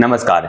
नमस्कार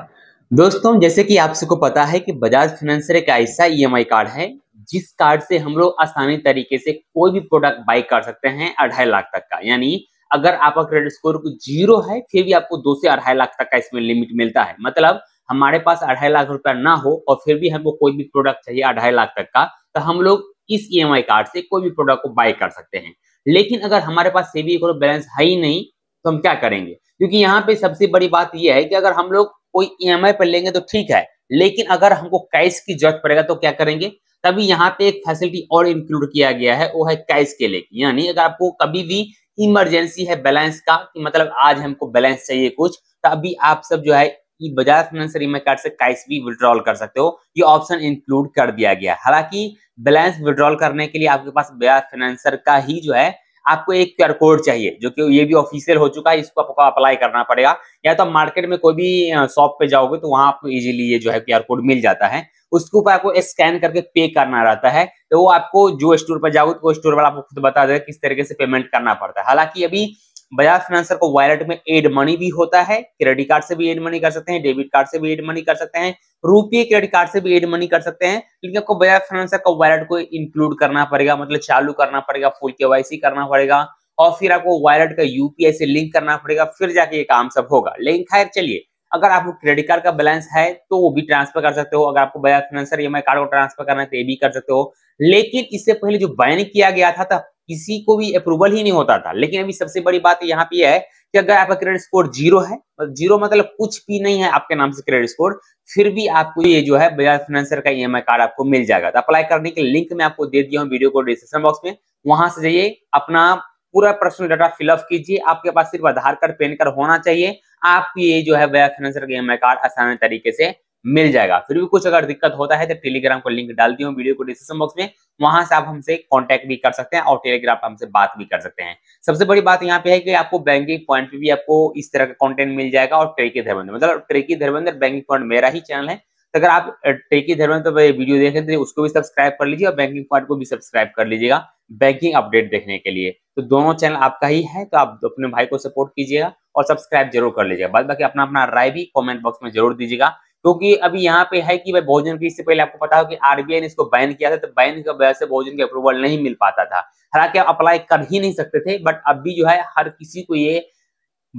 दोस्तों जैसे कि आप सबको पता है कि बजाज फाइनेंसर एक ऐसा ईएमआई e कार्ड है जिस कार्ड से हम लोग आसानी तरीके से कोई भी प्रोडक्ट बाई कर सकते हैं अढ़ाई लाख तक का यानी अगर आपका क्रेडिट स्कोर को जीरो है फिर भी आपको दो से अढ़ाई लाख तक का इसमें लिमिट मिलता है मतलब हमारे पास अढ़ाई लाख रुपया ना हो और फिर भी हमको कोई भी प्रोडक्ट चाहिए अढ़ाई लाख तक का तो हम लोग इस ई e कार्ड से कोई भी प्रोडक्ट को बाय कर सकते हैं लेकिन अगर हमारे पास सेविंग बैलेंस है ही नहीं तो हम क्या करेंगे क्योंकि यहाँ पे सबसे बड़ी बात यह है कि अगर हम लोग कोई ई e पर लेंगे तो ठीक है लेकिन अगर हमको कैश की जरूरत पड़ेगा तो क्या करेंगे तभी यहाँ पे एक फैसिलिटी और इंक्लूड किया गया है वो है कैश के लेके यानी अगर आपको कभी भी इमरजेंसी है बैलेंस का कि मतलब आज हमको बैलेंस चाहिए कुछ तो अभी आप सब जो है बजाज फाइनेंस रीमे कार्ड से कैश भी विड्रॉल कर सकते हो ये ऑप्शन इंक्लूड कर दिया गया हालांकि बैलेंस विड्रॉल करने के लिए आपके पास बजाज फाइनेंसर का ही जो है आपको एक क्यूआर कोड चाहिए जो कि ये भी ऑफिशियल हो चुका है इसको आपको अप्लाई करना पड़ेगा या तो मार्केट में कोई भी शॉप पे जाओगे तो वहां आपको इजीली ये जो है क्यू कोड मिल जाता है उसके ऊपर आपको स्कैन करके पे करना रहता है तो वो आपको जो स्टोर पर जाओगे तो स्टोर वाला आपको खुद बता देगा किस तरीके से पेमेंट करना पड़ता है हालांकि अभी बजाज फाइनेंसर को वॉलेट में एड मनी भी होता है क्रेडिट कार्ड से भी एड मनी कर सकते हैं डेबिट कार्ड से भी एड मनी कर सकते हैं रुपये क्रेडिट कार्ड से भी एड मनी कर सकते हैं लेकिन आपको बजाज फाइनेंसर का वॉलेट को इंक्लूड करना पड़ेगा मतलब चालू करना पड़ेगा फुल के करना पड़ेगा और फिर आपको वॉलेट का यूपीआई से लिंक करना पड़ेगा फिर जाके ये काम सब होगा लेकिन खैर चलिए अगर आपको क्रेडिट कार्ड का बैलेंस है तो वो भी ट्रांसफर कर सकते हो अगर आपको बजाज फाइनेंसर ई कार्ड को ट्रांसफर करना है तो ये भी कर सकते हो लेकिन इससे पहले जो बैन किया गया था किसी को भी अप्रूवल ही नहीं होता था लेकिन अभी सबसे बड़ी बात यहाँ पे है कि अगर आपका क्रेडिट स्कोर जीरो है जीरो मतलब, मतलब कुछ भी नहीं है आपके नाम से क्रेडिट स्कोर फिर भी आपको ये जो है बजाज फाइनेंसर का ई e कार्ड आपको मिल जाएगा तो अप्लाई करने के लिंक मैं आपको दे दिया हूँ वीडियो को डिस्क्रिप्शन बॉक्स में वहां से जाइए अपना पूरा पर्सनल डाटा फिलअप कीजिए आपके पास सिर्फ आधार कार्ड पैन कार्ड होना चाहिए आपकी ये जो है बजाज फाइनेंसर का ई कार्ड आसान तरीके से मिल जाएगा फिर भी कुछ अगर दिक्कत होता है तो टेलीग्राम को लिंक डाल दिया वीडियो को डिस्क्रिप्शन बॉक्स में वहां से आप हमसे कॉन्टेक्ट भी कर सकते हैं और टेलीग्राम पर हमसे बात भी कर सकते हैं सबसे बड़ी बात यहाँ पे है कि आपको बैंकिंग पॉइंट पे भी आपको इस तरह का कॉन्टेंट मिल जाएगा और ट्रेकी धर्मेंद्र मतलब ट्रेकी धर्मेंद्र बैंकिंग पॉइंट मेरा ही चैनल है तो अगर आप टेकी धर्मेंद्र पर वीडियो देख रहे तो उसको भी सब्सक्राइब कर लीजिए और बैंकिंग पॉइंट को भी सब्सक्राइब कर लीजिएगा बैंकिंग अपडेट देखने के लिए तो दोनों चैनल आपका ही है तो आप अपने भाई को सपोर्ट कीजिएगा और सब्सक्राइब जरूर कर लीजिएगा बाकी अपना अपना राय भी कॉमेंट बॉक्स में जरूर दीजिएगा क्योंकि अभी यहाँ पे है कि भाई भोजन की इससे पहले आपको पता हो कि आरबीआई ने इसको बैन किया था तो बैन की वजह से भोजन के अप्रूवल नहीं मिल पाता था हालांकि आप अप्लाई कर ही नहीं सकते थे बट अभी जो है हर किसी को ये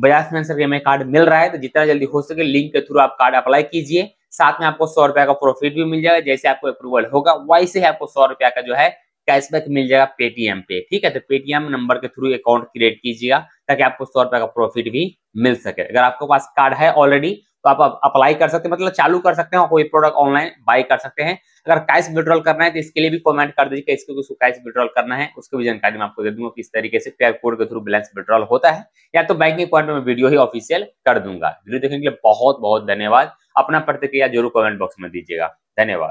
बजाज फाइनेंसर के में कार्ड मिल रहा है तो जितना जल्दी हो सके लिंक के थ्रू आप कार्ड अप्लाई कीजिए साथ में आपको सौ रुपया का प्रॉफिट भी मिल जाएगा जैसे आपको अप्रूवल होगा वैसे ही आपको सौ रुपया का जो है कैशबैक मिल जाएगा पेटीएम पे ठीक है तो पेटीएम नंबर के थ्रू अकाउंट क्रिएट कीजिएगा ताकि आपको सौ रुपया का प्रॉफिट भी मिल सके अगर आपके पास कार्ड है ऑलरेडी तो आप अप्लाई कर सकते हैं मतलब चालू कर सकते हैं और कोई प्रोडक्ट ऑनलाइन बाय कर सकते हैं अगर कैश विड्रॉल करना है तो इसके लिए भी कमेंट कर दीजिए इसको किसको कैश विड्रॉल करना है उसकी भी जानकारी मैं आपको दे दूंगा किस तरीके से क्यूआर कोड के थ्रू बैलेंस विड्रॉल होता है या तो बैंकिंग पॉइंट में वीडियो ही ऑफिशियल कर दूंगा वीडियो देखने के लिए बहुत बहुत धन्यवाद अपना प्रतिक्रिया जरूर कॉमेंट बॉक्स में दीजिएगा धन्यवाद